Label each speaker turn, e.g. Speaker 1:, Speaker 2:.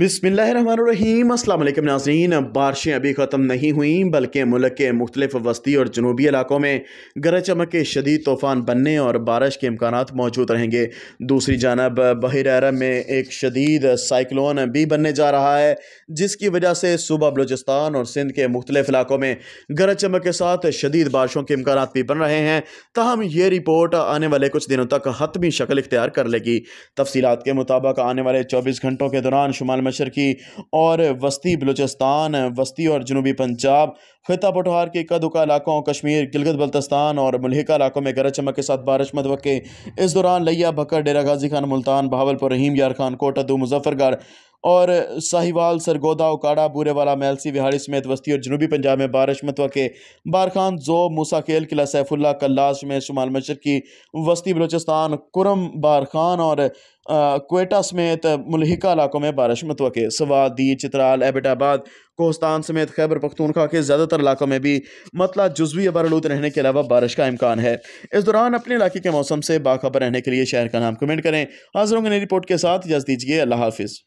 Speaker 1: बिसमीम अल्लाम नाजीन बारिशें अभी ख़त्म नहीं हुई बल्कि मुल्क के मुख्तलिफ वस्ती और जनूबी इलाकों में गरज चमक के शदीद तूफ़ान बनने और बारिश के इम्कान मौजूद रहेंगे दूसरी जानब बहर अरब में एक शदीद साइक्लोन भी बनने जा रहा है जिसकी वजह से सुबह बलोचिस्तान और सिंध के मुख्तलिफ इलाकों में गरज चमक के साथ शदीद बारिशों के इम्कान भी बन रहे हैं तहम ये रिपोर्ट आने वाले कुछ दिनों तक हतमी शक्ल इख्तियार कर लेगी तफसीत के मुताबिक आने वाले चौबीस घंटों के दौरान शुमाल मशरकी और वस्ती बलूचिस्तान वस्ती और जनूबी पंजाब खिता पटहार के कदुका इलाकों कश्मीर गिलगत बल्तस्तान और मलहिका इलाकों में गरज चमक के साथ बारिश मतवके इस दौरान लिया भक्कर डेरा गाजी खान मुल्तान भावलपुर रहीम यार खान कोटा दो मुजफ्फरगढ़ और साहिवाल सरगोदा ओकाड़ा बूरेवाला मेलसी विहाड़ी समेत वस्ती और जनूबी पंजाब में बारिश मतवा के बारखान जो मूसाखेल किला सैफुल्ला कल्लाश में शुमाल मशर की वस्ती बलोचिस्तान कुरम बारखान और कोटा समेत मुलहिका इलाकों में बारिश मतव सवादी चित्राल एबटाबाद कोस्तान समेत खैबर पख्तूनखा के ज़्यादातर इलाकों में भी मतला जजवी बरलूत रहने के अलावा बारिश का इम्कान है इस दौरान अपने इलाके के मौसम से बाखबर रहने के लिए शहर का नाम कमेंट करें हाजिर होंगे नई रिपोर्ट के साथ इजाज़ दीजिए अल्लाह हाफिज़